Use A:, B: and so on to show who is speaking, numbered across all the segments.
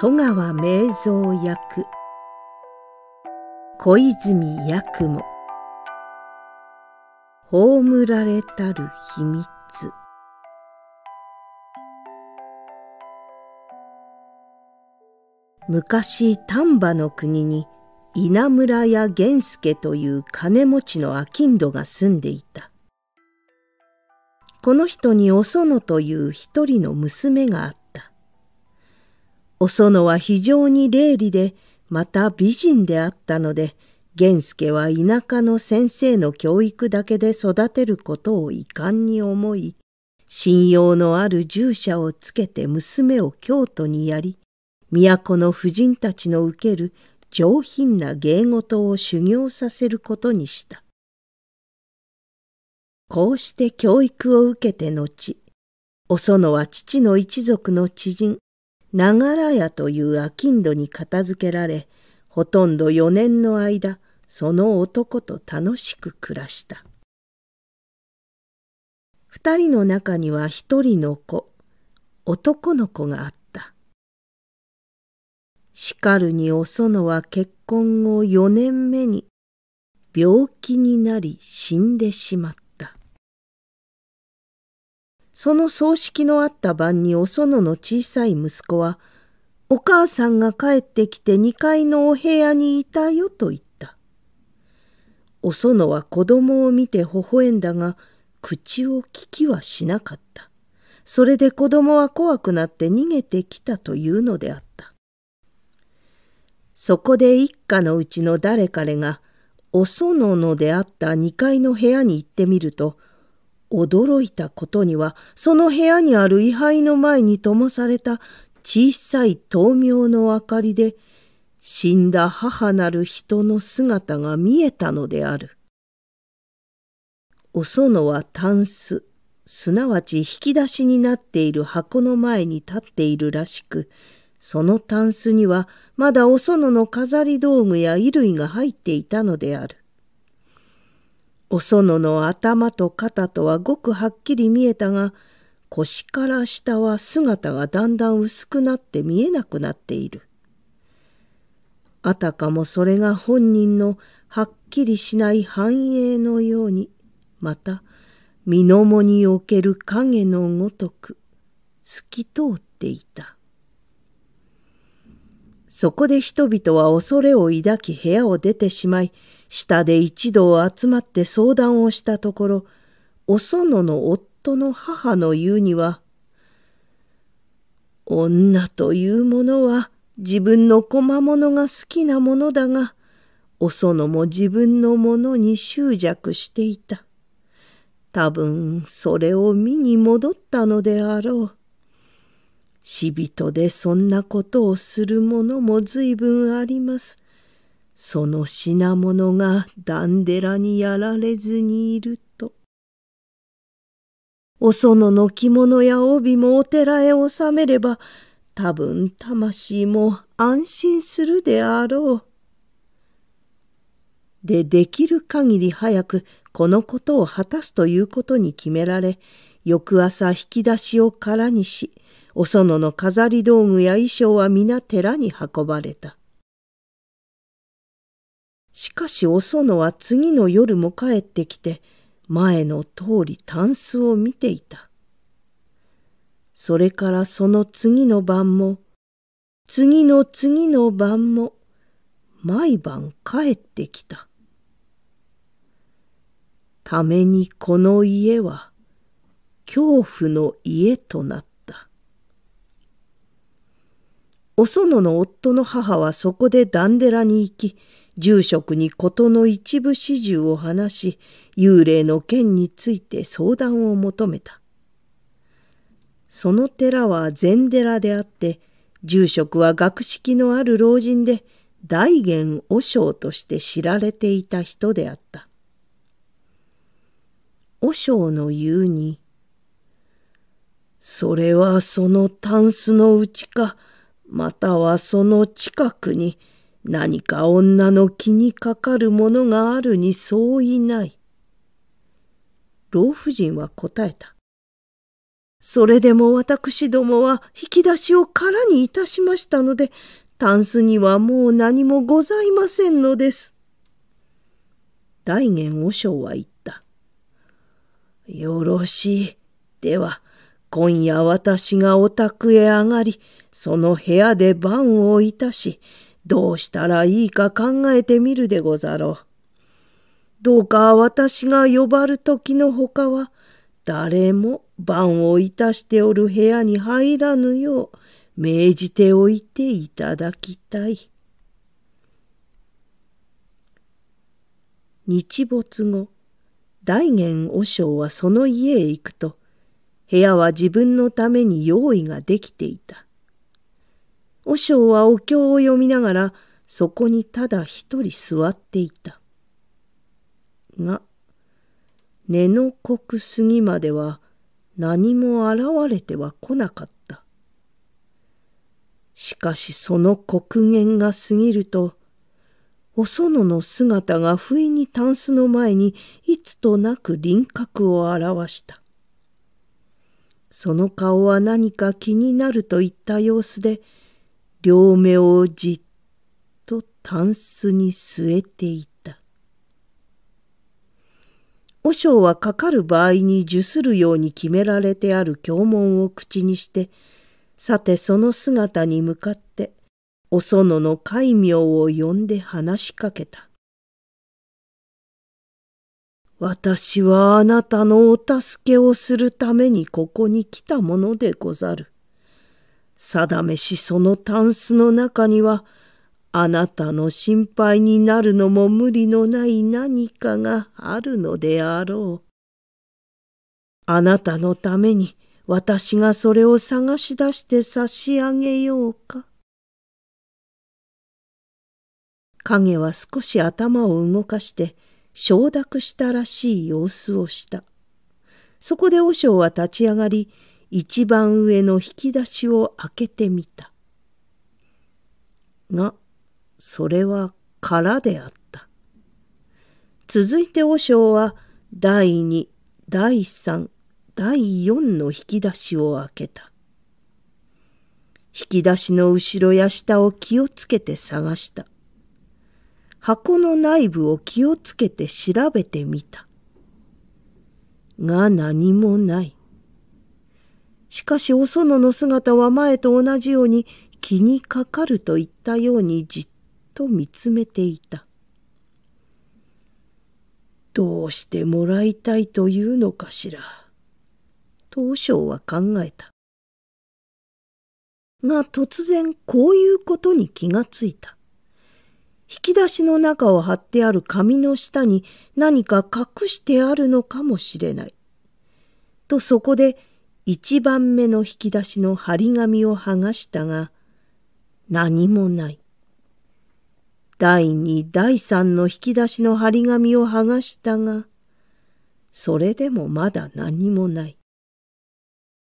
A: 戸川名蔵役小泉役も葬られたる秘密昔丹波の国に稲村屋源助という金持ちの商人が住んでいたこの人にお園という一人の娘があっお園は非常に霊利で、また美人であったので、源助は田舎の先生の教育だけで育てることを遺憾に思い、信用のある従者をつけて娘を京都にやり、都の婦人たちの受ける上品な芸事を修行させることにした。こうして教育を受けて後、お園は父の一族の知人、長良屋という商人に片付けられ、ほとんど4年の間、その男と楽しく暮らした。二人の中には一人の子、男の子があった。しかるにおそのは結婚後4年目に病気になり死んでしまった。その葬式のあった晩にお園の小さい息子は、お母さんが帰ってきて2階のお部屋にいたよと言った。お園は子供を見て微笑んだが、口を聞きはしなかった。それで子供は怖くなって逃げてきたというのであった。そこで一家のうちの誰彼が、お園のであった2階の部屋に行ってみると、驚いたことには、その部屋にある位牌の前に灯された小さい灯明の明かりで、死んだ母なる人の姿が見えたのである。お園はタンス、すなわち引き出しになっている箱の前に立っているらしく、そのタンスにはまだお園の飾り道具や衣類が入っていたのである。お園の頭と肩とはごくはっきり見えたが、腰から下は姿がだんだん薄くなって見えなくなっている。あたかもそれが本人のはっきりしない繁栄のように、また、身の藻における影のごとく、透き通っていた。そこで人々は恐れを抱き部屋を出てしまい、下で一同集まって相談をしたところ、お園の夫の母の言うには、女というものは自分の小物が好きなものだが、お園も自分のものに執着していた。多分それを見に戻ったのであろう。死人でそんなことをするものも随分あります。その品物がダンデラにやられずにいると。お園の着物や帯もお寺へ納めれば、多分魂も安心するであろう。でできる限り早くこのことを果たすということに決められ、翌朝引き出しを空にし、お園の飾り道具や衣装は皆寺に運ばれた。しかしお園は次の夜も帰ってきて、前の通りタンスを見ていた。それからその次の晩も、次の次の晩も、毎晩帰ってきた。ためにこの家は、恐怖の家となった。お園の夫の母はそこでダンデラに行き、住職に事の一部始終を話し、幽霊の件について相談を求めた。その寺は禅寺であって、住職は学識のある老人で、大元和尚として知られていた人であった。和尚の言うに、それはそのタンスのうちか、またはその近くに、何か女の気にかかるものがあるに相違ない。老婦人は答えた。それでも私どもは引き出しを空にいたしましたので、タンスにはもう何もございませんのです。大元和尚は言った。よろしい。では、今夜私がお宅へ上がり、その部屋で番をいたし、どうしたらいいか考えてみるでござろう。どうか私が呼ばる時のほかは、誰も番をいたしておる部屋に入らぬよう、命じておいていただきたい。日没後、大元和尚はその家へ行くと、部屋は自分のために用意ができていた。和尚はお経を読みながらそこにただ一人座っていた。が、根の国杉までは何も現れては来なかった。しかしその刻限が過ぎると、お園の姿が不意にタンスの前にいつとなく輪郭を表した。その顔は何か気になるといった様子で、両目をじっとタンスに据えていた。和尚はかかる場合に受するように決められてある経文を口にして、さてその姿に向かって、お園の戒名を呼んで話しかけた。私はあなたのお助けをするためにここに来たものでござる。定めしそのタンスの中には、あなたの心配になるのも無理のない何かがあるのであろう。あなたのために私がそれを探し出して差し上げようか。影は少し頭を動かして承諾したらしい様子をした。そこで和尚は立ち上がり、一番上の引き出しを開けてみた。が、それは空であった。続いて和尚は第二、第三、第四の引き出しを開けた。引き出しの後ろや下を気をつけて探した。箱の内部を気をつけて調べてみた。が何もない。しかしお園の姿は前と同じように気にかかると言ったようにじっと見つめていた。どうしてもらいたいというのかしら。当初は考えた。が突然こういうことに気がついた。引き出しの中を貼ってある紙の下に何か隠してあるのかもしれない。とそこで一番目の引き出しの張り紙を剥がしたが、何もない。第二、第三の引き出しの張り紙を剥がしたが、それでもまだ何もない。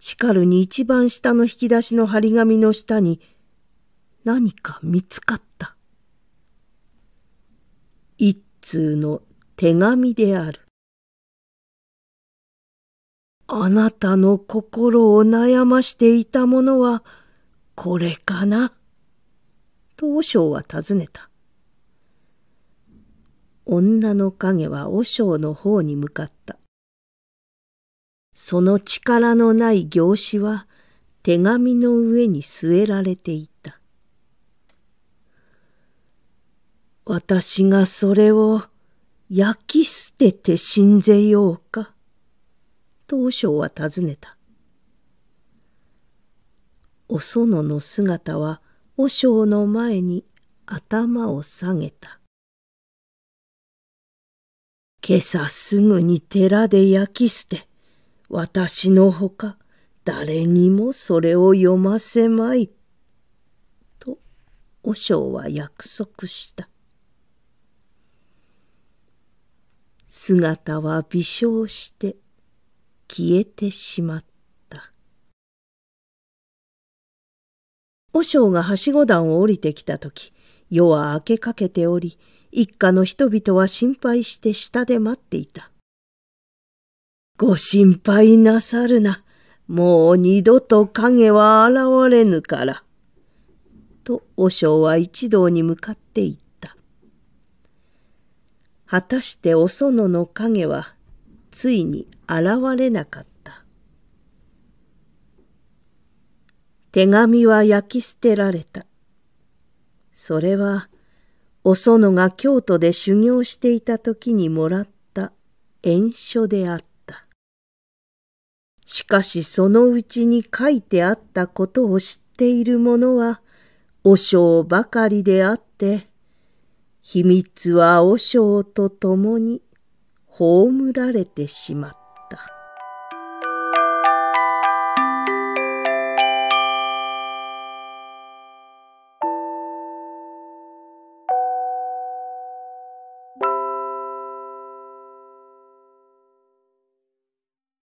A: しかるに一番下の引き出しの張り紙の下に何か見つかった。一通の手紙である。あなたの心を悩ましていたものは、これかなと和は尋ねた。女の影は和尚の方に向かった。その力のない行詞は手紙の上に据えられていた。私がそれを焼き捨てて死んぜようか。和尚は尋ねた。お園の姿は和尚の前に頭を下げた。今朝すぐに寺で焼き捨て、私のほか誰にもそれを読ませまい。と、和尚は約束した。姿は微笑して消えてしまった。和尚がはしご段を降りてきた時、夜は明けかけており、一家の人々は心配して下で待っていた。ご心配なさるな。もう二度と影は現れぬから。と和尚は一同に向かっていった。果たしてお園の影はついに現れなかった。手紙は焼き捨てられた。それは、お園が京都で修行していた時にもらった縁書であった。しかしそのうちに書いてあったことを知っている者は、和尚ばかりであって、秘密は和尚と共に葬られてしまった。